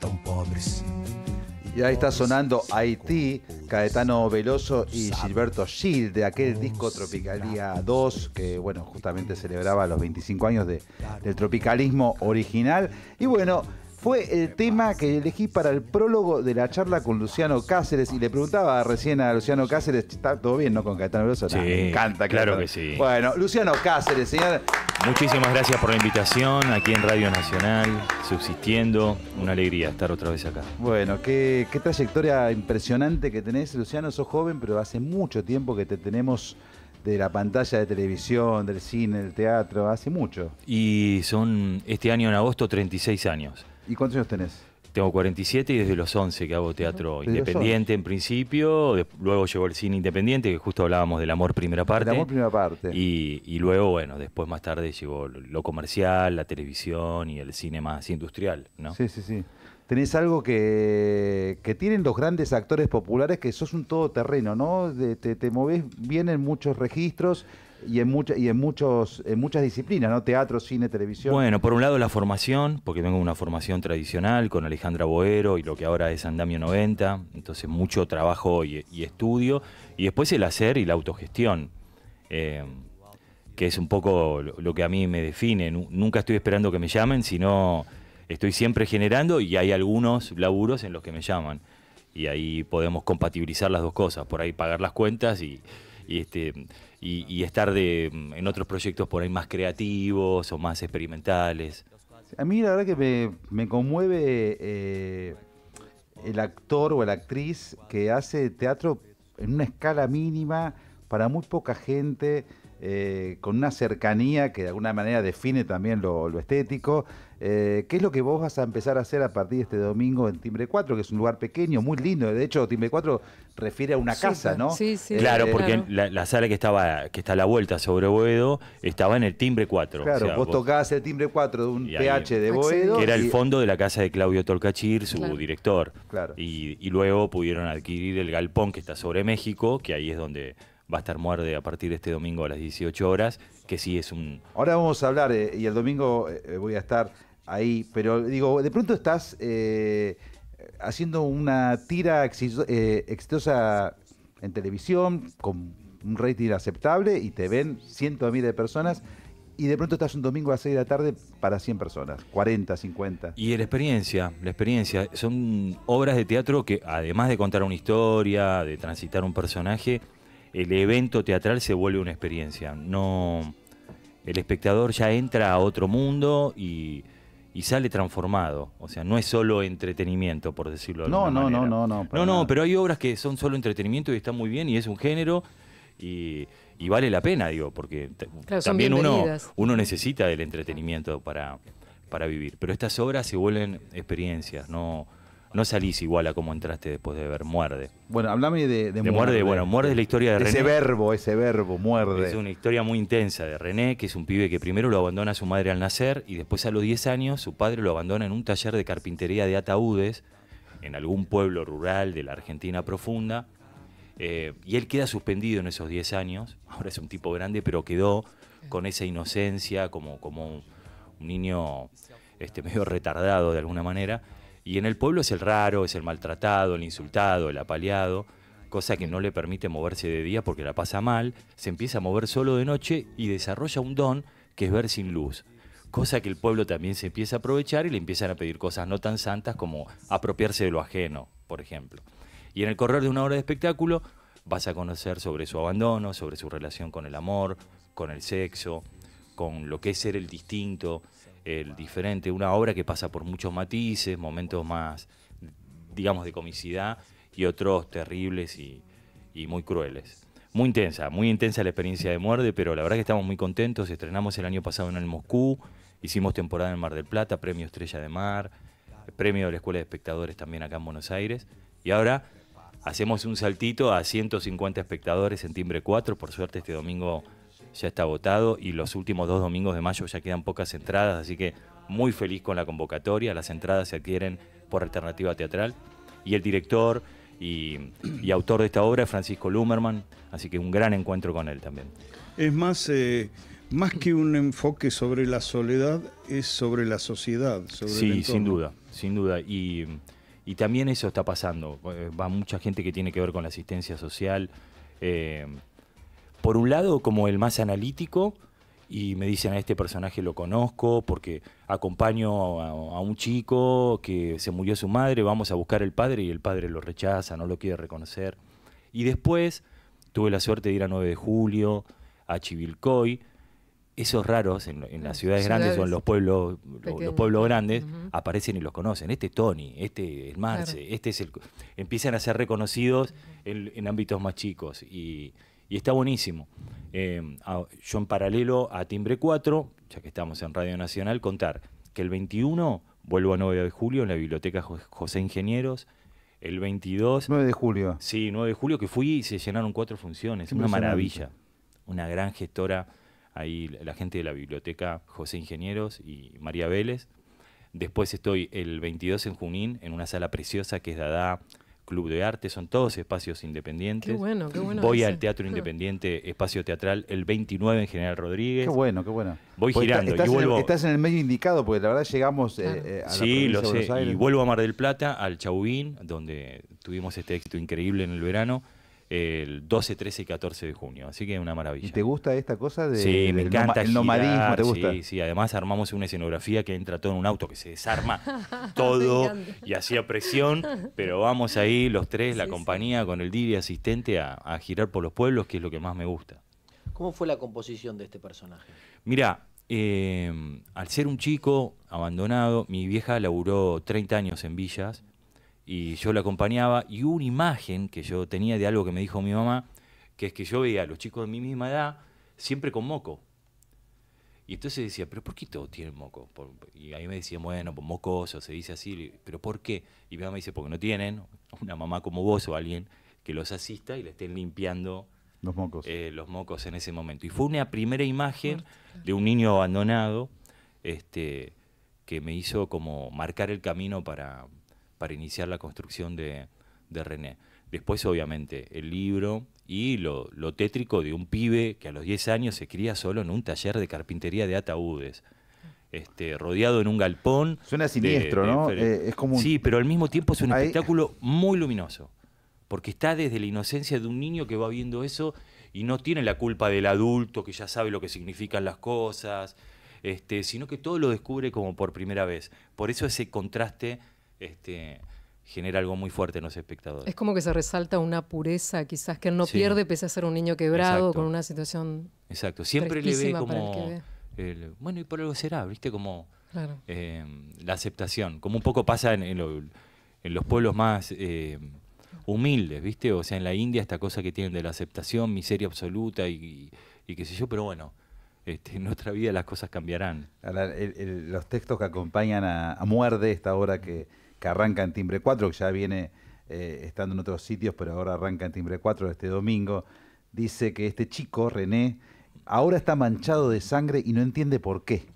tan pobres. Y ahí está sonando Haití, Caetano Veloso y Gilberto Gil de aquel disco Tropicalía 2, que bueno, justamente celebraba los 25 años de, del tropicalismo original. Y bueno, fue el tema que elegí para el prólogo de la charla con Luciano Cáceres y le preguntaba recién a Luciano Cáceres, ¿está todo bien, no? Con Caetano Veloso. Sí, me encanta, claro que sí. Bueno, Luciano Cáceres, señor. Muchísimas gracias por la invitación aquí en Radio Nacional, subsistiendo. Una alegría estar otra vez acá. Bueno, qué, qué trayectoria impresionante que tenés, Luciano. Sos joven, pero hace mucho tiempo que te tenemos de la pantalla de televisión, del cine, del teatro, hace mucho. Y son este año en agosto 36 años. ¿Y cuántos años tenés? Tengo 47 y desde los 11 que hago teatro independiente en principio, luego llegó el cine independiente, que justo hablábamos del amor primera parte. El amor primera parte. Y, luego, bueno, después más tarde llegó lo comercial, la televisión y el cine más industrial, ¿no? Sí, sí, sí. Tenés algo que, que tienen los grandes actores populares, que sos un todoterreno, ¿no? te, te bien en muchos registros y en, y en, muchos, en muchas disciplinas, ¿no? Teatro, cine, televisión. Bueno, por un lado la formación, porque tengo una formación tradicional con Alejandra Boero y lo que ahora es Andamio 90, entonces mucho trabajo y, estudio, y después el hacer y la autogestión, eh, que es un poco lo, que a mí me define. Nunca estoy esperando que me llamen, sino estoy siempre generando y hay algunos laburos en los que me llaman. Y ahí podemos compatibilizar las dos cosas, por ahí pagar las cuentas y, y este, y, estar mm, en otros proyectos por ahí más creativos o más experimentales? A mí la verdad que me, conmueve eh, el actor o la actriz que hace teatro en una escala mínima para muy poca gente eh, con una cercanía que de alguna manera define también lo, estético. Eh, ¿Qué es lo que vos vas a empezar a hacer a partir de este domingo en Timbre 4, que es un lugar pequeño, muy lindo? De hecho, Timbre 4 refiere a una casa, ¿no? Sí, sí. Eh, claro, porque La, sala que estaba que está a la vuelta sobre Boedo estaba en el Timbre 4. Claro, vos, tocabas el Timbre 4 de un PH de Boedo. Que era el fondo de la casa de Claudio Tolcachir, su director. y luego pudieron adquirir el galpón que está sobre México, que ahí es donde va a estar Muerde a partir de este domingo a las 18 horas, que sí es un... Ahora vamos a hablar, eh, y el domingo eh, eh, voy a estar ahí, pero digo, de pronto estás haciendo una tira exitosa en televisión, con un rating aceptable, y te ven cientos de miles de personas y de pronto estás un domingo a 6 de la tarde para 100 personas, 40, 50. Y la experiencia, la experiencia, son obras de teatro que además de contar una historia, de transitar un personaje, el evento teatral se vuelve una experiencia. No, el espectador ya entra a otro mundo y, sale transformado. O sea, no es solo entretenimiento, por decirlo de no, alguna no, manera. No, no, no, no. No, pero hay obras que son solo entretenimiento y están muy bien y es un género y, vale la pena, digo, porque también uno, uno necesita del entretenimiento para, para vivir. Pero estas obras se vuelven experiencias, no no salís igual a cómo entraste después de ver Muerde. Bueno, hablame de, muerde, Bueno, Muerde es la historia de, René. Ese verbo, ese verbo, Muerde. Es una historia muy intensa de René, que es un pibe que primero lo abandona a su madre al nacer y después a los 10 años su padre lo abandona en un taller de carpintería de ataúdes en algún pueblo rural de la Argentina profunda. Eh, y él queda suspendido en esos 10 años. Ahora es un tipo grande, pero quedó con esa inocencia como, como un, niño este, medio retardado de alguna manera y en el pueblo es el raro, es el maltratado, el insultado, el apaleado, cosa que no le permite moverse de día porque la pasa mal, se empieza a mover solo de noche y desarrolla un don que es ver sin luz. Cosa que el pueblo también se empieza a aprovechar y le empiezan a pedir cosas no tan santas como apropiarse de lo ajeno, por ejemplo. Y en el correr de una hora de espectáculo vas a conocer sobre su abandono, sobre su relación con el amor, con el sexo, con lo que es ser el distinto, el diferente, una obra que pasa por muchos matices, momentos más, digamos, de comicidad y otros terribles y, muy crueles. Muy intensa, muy intensa la experiencia de muerte pero la verdad que estamos muy contentos. Estrenamos el año pasado en el Moscú, hicimos temporada en Mar del Plata, premio Estrella de Mar, premio de la Escuela de Espectadores también acá en Buenos Aires. Y ahora hacemos un saltito a 150 espectadores en Timbre 4. Por suerte este domingo ya está votado y los últimos dos domingos de mayo ya quedan pocas entradas, así que muy feliz con la convocatoria. Las entradas se adquieren por alternativa teatral y el director y, autor de esta obra es Francisco Lumerman, así que un gran encuentro con él también. Es más, eh, más que un enfoque sobre la soledad, es sobre la sociedad. sí, sin duda, sin duda. Y, también eso está pasando. Eh, va mucha gente que tiene que ver con la asistencia social. Eh, por un lado como el más analítico y me dicen a este personaje lo conozco porque acompaño a, un chico que se murió su madre, vamos a buscar el padre y el padre lo rechaza, no lo quiere reconocer. Y después tuve la suerte de ir a 9 de julio, a Chivilcoy, esos raros en, las ciudades, grandes o en los pueblos, los pueblos grandes, aparecen y los conocen. Este es Tony, este es Marce, este es el... Empiezan a ser reconocidos en, en ámbitos más chicos y y está buenísimo. Em, yo en paralelo a Timbre 4, ya que estamos en Radio Nacional, contar que el 21 vuelvo a 9 de julio en la Biblioteca José Ingenieros, el 22... 9 de julio. Sí, 9 de julio, que fui y se llenaron cuatro funciones, una maravilla, una gran gestora, ahí la gente de la Biblioteca José Ingenieros y María Vélez. Después estoy el 22 en Junín, en una sala preciosa que es Dada Club de Arte, son todos espacios independientes. Qué bueno, qué bueno. Voy al Teatro Independiente Espacio Teatral el 29 en General Rodríguez. Qué bueno, qué bueno. Voy girando estás, y vuelvo... en el, estás en el medio indicado porque la verdad llegamos eh, eh, a Sí, y vuelvo a Mar del Plata, al Chauvin, donde tuvimos este éxito increíble en el verano el 12, 13 y 14 de junio. Así que es una maravilla. ¿Y te gusta esta cosa de, sí, me encanta el nomadismo? Sí, Además armamos una escenografía que entra todo en un auto, que se desarma todo y hacía presión, pero vamos ahí los tres, la compañía, con el Diri asistente a, girar por los pueblos, que es lo que más me gusta. ¿Cómo fue la composición de este personaje? Mira, eh, al ser un chico abandonado, mi vieja laburó 30 años en villas, y yo la acompañaba y una imagen que yo tenía de algo que me dijo mi mamá, que es que yo veía a los chicos de mi misma edad siempre con moco. Y entonces decía, pero ¿por qué todos tienen moco? y ahí me decían, bueno, pues mocos o se dice así, pero ¿por qué? Y mi mamá me dice, porque no tienen una mamá como vos o alguien que los asista y le estén limpiando los mocos, eh, los mocos en ese momento. Y fue una primera imagen de un niño abandonado este, que me hizo como marcar el camino para, para iniciar la construcción de, René. Después, obviamente, el libro y lo, tétrico de un pibe que a los 10 años se cría solo en un taller de carpintería de ataúdes. Este, rodeado en un galpón. Suena siniestro, ¿no? Eh, es como Sí, pero al mismo tiempo es un espectáculo muy luminoso. Porque está desde la inocencia de un niño que va viendo eso y no tiene la culpa del adulto que ya sabe lo que significan las cosas, este, sino que todo lo descubre como por primera vez. Por eso ese contraste este, genera algo muy fuerte en los espectadores. Es como que se resalta una pureza quizás que no pierde pese a ser un niño quebrado con una situación. Exacto, siempre le ve como... bueno, y por algo será, ¿viste? Como em, la aceptación, como un poco pasa en, los pueblos más em, humildes, ¿viste? O sea, en la India esta cosa que tienen de la aceptación, miseria absoluta y, qué sé yo, pero bueno, este, en nuestra vida las cosas cambiarán. los textos que acompañan a, a Muerde, esta obra que que arranca en Timbre 4, que ya viene eh, estando en otros sitios, pero ahora arranca en Timbre 4 este domingo, dice que este chico, René, ahora está manchado de sangre y no entiende por qué.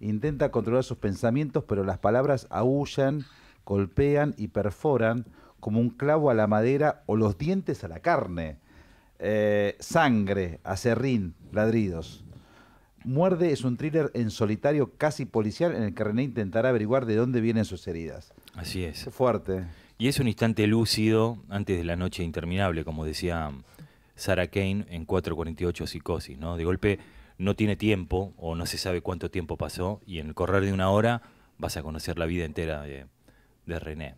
Intenta controlar sus pensamientos, pero las palabras aullan, golpean y perforan como un clavo a la madera o los dientes a la carne. Eh, sangre, acerrín, ladridos. Muerde es un thriller en solitario casi policial en el que René intentará averiguar de dónde vienen sus heridas. Así es. fuerte. Y es un instante lúcido antes de la noche interminable, como decía Sarah Kane en 448 Psicosis, ¿no? De golpe no tiene tiempo o no se sabe cuánto tiempo pasó y en el correr de una hora vas a conocer la vida entera de, René.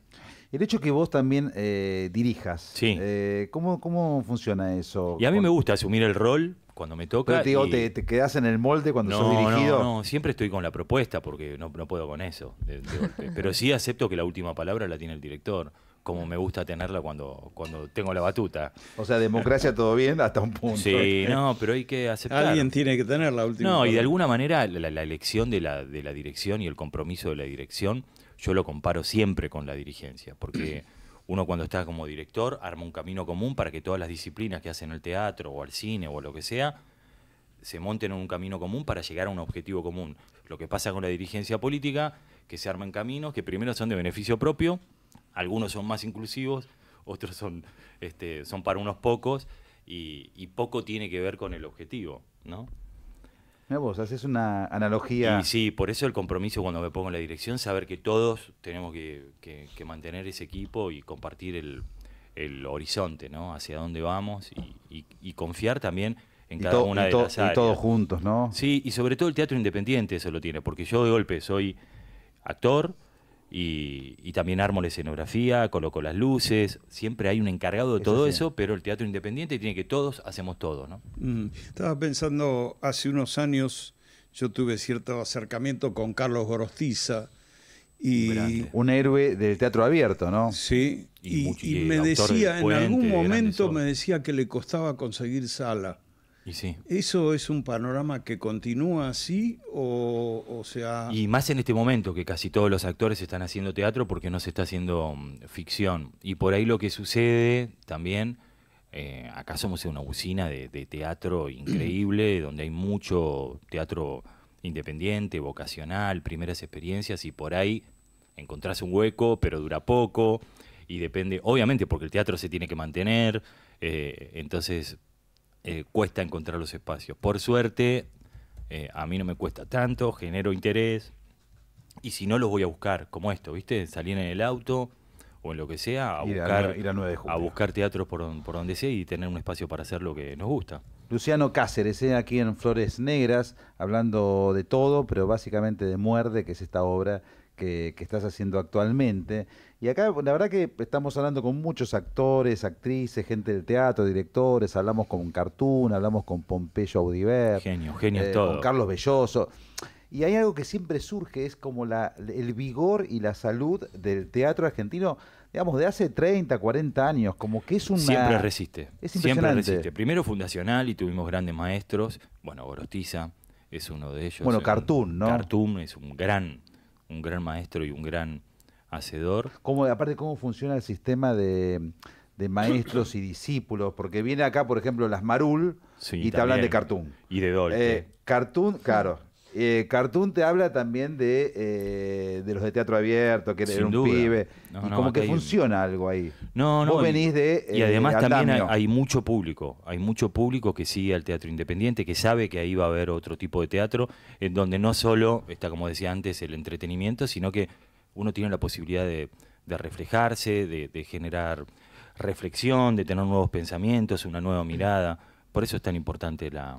El hecho que vos también eh, dirijas, sí. Eh, ¿cómo, ¿cómo funciona eso? Y a mí me gusta asumir el rol cuando me toca. te te, te, en el molde cuando sos dirigido? No, no, siempre estoy con la propuesta porque no, puedo con eso. Pero sí acepto que la última palabra la tiene el director como me gusta tenerla cuando, cuando tengo la batuta. O sea, democracia todo bien hasta un punto. Sí, no, pero hay que aceptar. Alguien tiene que tener la última. No, y de alguna manera la, la elección de la, de la dirección y el compromiso de la dirección, yo lo comparo siempre con la dirigencia, porque uno cuando está como director arma un camino común para que todas las disciplinas que hacen el teatro o al cine o lo que sea se monten en un camino común para llegar a un objetivo común. Lo que pasa con la dirigencia política, que se arman caminos que primero son de beneficio propio, algunos son más inclusivos, otros son, este, son para unos pocos y, y poco tiene que ver con el objetivo, ¿no? vos, haces una analogía. Y sí, por eso el compromiso cuando me pongo en la dirección, saber que todos tenemos que, mantener ese equipo y compartir el, horizonte, ¿no? Hacia dónde vamos y, confiar también en cada una de las áreas. Y todos juntos, ¿no? Sí, y sobre todo el teatro independiente eso lo tiene, porque yo de golpe soy actor, y, también armo la escenografía, coloco las luces, siempre hay un encargado de todo eso, pero el teatro independiente tiene que todos hacemos todo, ¿no? Mm, estaba pensando, hace unos años yo tuve cierto acercamiento con Carlos Gorostiza. Y, un héroe del teatro abierto, ¿no? Sí, y, me decía, en algún momento me decía que le costaba conseguir sala. ¿Eso es un panorama que continúa así o, sea... Y más en este momento que casi todos los actores están haciendo teatro porque no se está haciendo mm, ficción. Y por ahí lo que sucede también, eh, acá somos en una bucina de, teatro increíble, donde hay mucho teatro independiente, vocacional, primeras experiencias y por ahí encontrás un hueco, pero dura poco y depende, obviamente porque el teatro se tiene que mantener, eh, entonces eh, cuesta encontrar los espacios. Por suerte, eh, a mí no me cuesta tanto, genero interés. Y si no, los voy a buscar, como esto, ¿viste? Salir en el auto o en lo que sea, a, buscar, teatros por, donde sea y tener un espacio para hacer lo que nos gusta. Luciano Cáceres, eh, aquí en Flores Negras, hablando de todo, pero básicamente de Muerde, que es esta obra que, estás haciendo actualmente. Y acá la verdad que estamos hablando con muchos actores, actrices, gente del teatro, directores, hablamos con Cartoon, hablamos con Pompeyo Audiver. Genio, genio eh, todo. Con Carlos Belloso. Y hay algo que siempre surge, es como la, el vigor y la salud del teatro argentino, digamos, de hace 30, 40 años, como que es una... Siempre resiste. Es Siempre resiste. Primero fundacional y tuvimos grandes maestros, bueno, Gorostiza es uno de ellos. Bueno, Cartoon, ¿no? Cartoon es un gran un gran maestro y un gran hacedor. ¿Cómo, aparte, ¿cómo funciona el sistema de, maestros y discípulos? Porque viene acá, por ejemplo, las Marul y te hablan de Cartoon. Y de Dolce. Eh, cartoon, claro, eh, Cartoon te habla también eh, de, los de teatro abierto, que eres un pibe. y como que funciona algo ahí. No, no. Vos venís de. Eh, y, además también hay, mucho público. Hay mucho público que sigue al teatro independiente, que sabe que ahí va a haber otro tipo de teatro, en donde no solo está, como decía antes, el entretenimiento, sino que uno tiene la posibilidad de, reflejarse, de, generar reflexión, de tener nuevos pensamientos, una nueva mirada. Por eso es tan importante la,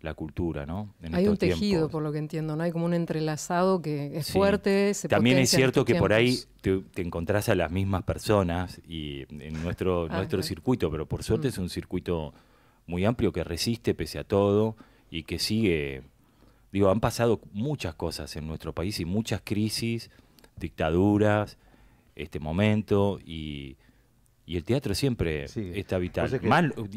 la cultura, ¿no? hay un tejido, por lo que entiendo, ¿no? Hay como un entrelazado que es fuerte. También es cierto que por ahí te, encontrás a las mismas personas y en nuestro, ah, nuestro circuito, pero por suerte mm. es un circuito muy amplio que resiste pese a todo y que sigue. Digo, han pasado muchas cosas en nuestro país y muchas crisis, dictaduras, este momento y y el teatro siempre está vital.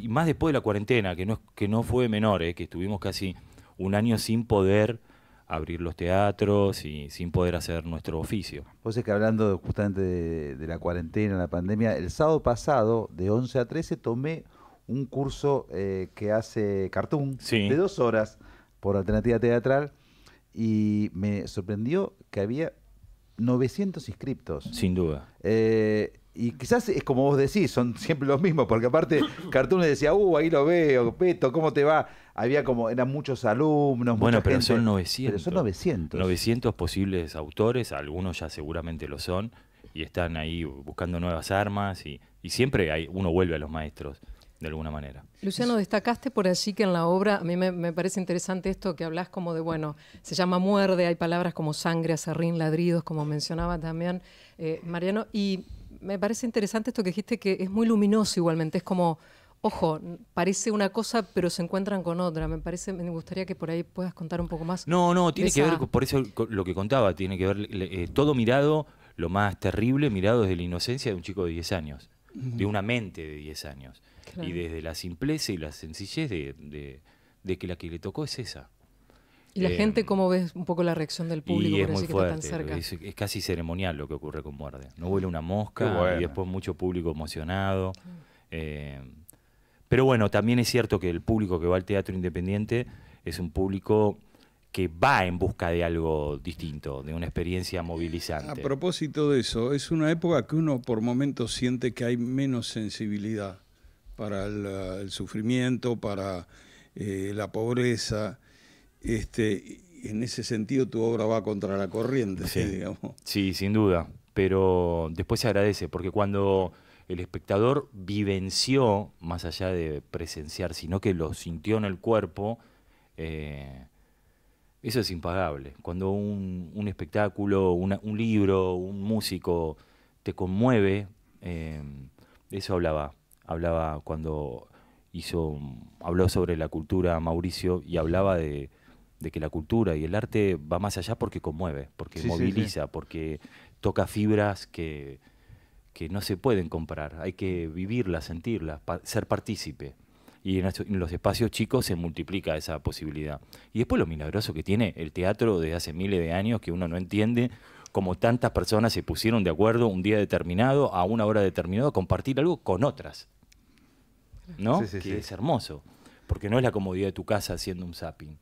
Y más, después de la cuarentena, que no, fue menor, que estuvimos casi un año sin poder abrir los teatros y sin poder hacer nuestro oficio. Vos es que hablando justamente de, la cuarentena, la pandemia, el sábado pasado, de 11 a 13, tomé un curso eh, que hace Cartoon de dos horas por alternativa teatral y me sorprendió que había 900 inscriptos. Sin duda. Eh, y quizás es como vos decís, son siempre los mismos, porque aparte Cartoon le decía, uh, ahí lo veo, Peto, ¿cómo te va? Había como, eran muchos alumnos. Bueno, pero son 900. Pero son 900. 900 posibles autores, algunos ya seguramente lo son, y están ahí buscando nuevas armas, y, siempre hay, uno vuelve a los maestros de alguna manera. Luciano, destacaste por allí que en la obra, a mí me, parece interesante esto que hablas como de, bueno, se llama muerde, hay palabras como sangre, acerrín, ladridos, como mencionaba también eh, Mariano, y me parece interesante esto que dijiste que es muy luminoso igualmente, es como, ojo, parece una cosa pero se encuentran con otra, me parece, me gustaría que por ahí puedas contar un poco más. No, no, tiene que ver, por eso lo que contaba, tiene que ver eh, todo mirado, lo más terrible mirado desde la inocencia de un chico de 10 años, de una mente de 10 años, y desde la simpleza y la sencillez de que la que le tocó es esa. ¿Y la eh, gente cómo ves un poco la reacción del público? Y es que está tan cerca? Es, casi ceremonial lo que ocurre con Muerde. No huele una mosca y después mucho público emocionado. Ah. Eh, pero bueno, también es cierto que el público que va al teatro independiente es un público que va en busca de algo distinto, de una experiencia eh, movilizante. A propósito de eso, es una época que uno por momentos siente que hay menos sensibilidad para el, sufrimiento, para la pobreza. Este, en ese sentido tu obra va contra la corriente, sí. digamos. Sí, sin duda, pero después se agradece, porque cuando el espectador vivenció, más allá de presenciar, sino que lo sintió en el cuerpo, eh, eso es impagable. Cuando un, espectáculo, un libro, un músico te conmueve, eh, eso hablaba. Hablaba cuando hizo, habló sobre la cultura Mauricio y hablaba de, de que la cultura y el arte va más allá porque conmueve, porque moviliza, porque toca fibras que, no se pueden comprar. Hay que vivirlas, sentirlas, ser partícipe. Y en, los espacios chicos se multiplica esa posibilidad. Y después lo milagroso que tiene el teatro desde hace miles de años que uno no entiende cómo tantas personas se pusieron de acuerdo un día determinado, a una hora determinada, a compartir algo con otras. ¿No? que es hermoso. Porque no es la comodidad de tu casa haciendo un zapping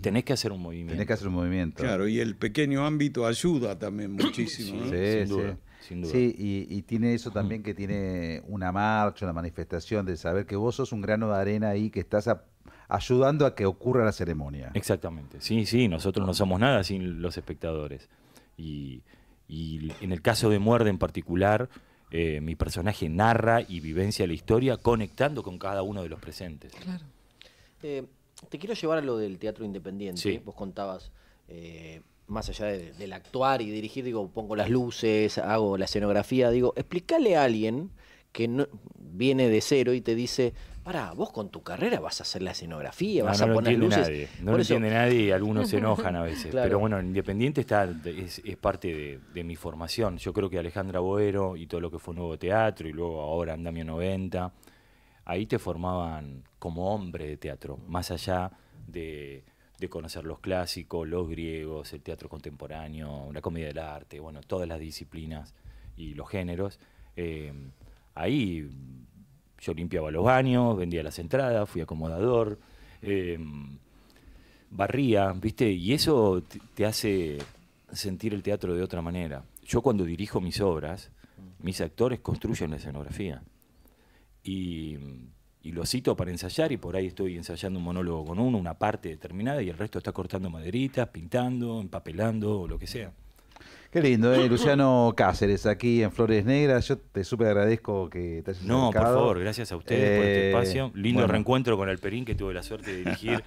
tenés que hacer un movimiento. Tenés que hacer un movimiento. Claro, y el pequeño ámbito ayuda también muchísimo. Sí, Sí, sin sí y, tiene eso también que tiene una marcha, una manifestación, de saber que vos sos un grano de arena ahí que estás ayudando a que ocurra la ceremonia. Exactamente, sí, sí, nosotros no somos nada sin los espectadores. Y, en el caso de Muerde en particular, eh, mi personaje narra y vivencia la historia conectando con cada uno de los presentes. Claro. Eh, te quiero llevar a lo del teatro independiente. Vos contabas, eh, más allá del actuar y dirigir, digo, pongo las luces, hago la escenografía. Digo, explícale a alguien que no, viene de cero y te dice, para, vos con tu carrera vas a hacer la escenografía, vas a poner luces. No Nadie. No lo entiende nadie y algunos se enojan a veces. Pero bueno, Independiente está, es, parte de, mi formación. Yo creo que Alejandra Boero y todo lo que fue Nuevo Teatro y luego ahora Andamio 90 ahí te formaban como hombre de teatro, más allá de, conocer los clásicos, los griegos, el teatro contemporáneo, la comedia del arte, bueno, todas las disciplinas y los géneros. Eh, ahí yo limpiaba los baños, vendía las entradas, fui acomodador, eh, barría, ¿viste? Y eso te hace sentir el teatro de otra manera. Yo cuando dirijo mis obras, mis actores construyen la escenografía y, lo cito para ensayar y por ahí estoy ensayando un monólogo con uno, una parte determinada y el resto está cortando maderitas, pintando, empapelando o lo que sea. Qué lindo, eh, Luciano Cáceres, aquí en Flores Negras. Yo te súper agradezco que te hayas No, por favor, gracias a ustedes por este eh, espacio. Lindo reencuentro con el Perín que tuve la suerte de dirigir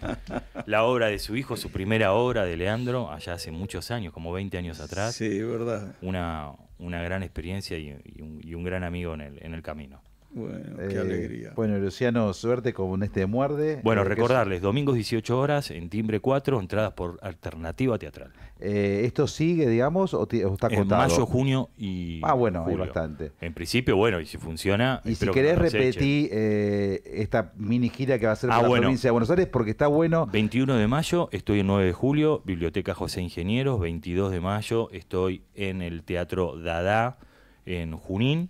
la obra de su hijo, su primera obra de Leandro, allá hace muchos años, como 20 años atrás. Sí, verdad. Una, una gran experiencia y, un, gran amigo en en el camino. Bueno, qué eh, alegría. Bueno, Luciano, suerte con este muerde. Bueno, eh, recordarles, domingos 18 horas en Timbre 4, entradas por Alternativa Teatral. Eh, ¿Esto sigue, digamos, o, está contado? En mayo, junio y Ah, bueno, bastante. En principio, bueno, y si funciona... Y si querés repetir esta mini gira que va a ser ah, por la provincia de Buenos Aires, porque está bueno... 21 de mayo, estoy en 9 de julio, Biblioteca José Ingenieros, 22 de mayo, estoy en el Teatro Dada en Junín,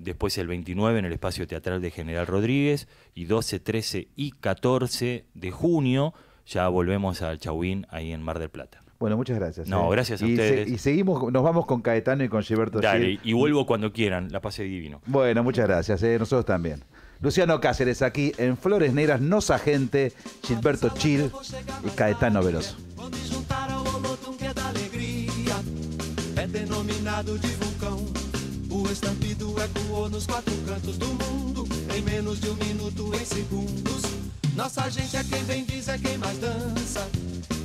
después el 29 en el Espacio Teatral de General Rodríguez y 12, 13 y 14 de junio ya volvemos al Chauín ahí en Mar del Plata. Bueno, muchas gracias. No, eh. gracias a ustedes. y seguimos, nos vamos con Caetano y con Gilberto Dale, y vuelvo cuando quieran, la pase divino. Bueno, muchas gracias, eh, nosotros también. Luciano Cáceres aquí en Flores Negras, Nos Agente, Gilberto Chil y Caetano Veloso. estampido ecoou nos quatro cantos do mundo, em menos de um minuto, em segundos. Nossa gente é quem bem diz, é quem mais dança.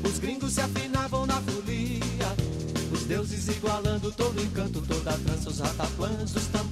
Os gringos se afinavam na folia. Os deuses igualando todo encanto, toda a trança, os rataplãs, os tambores.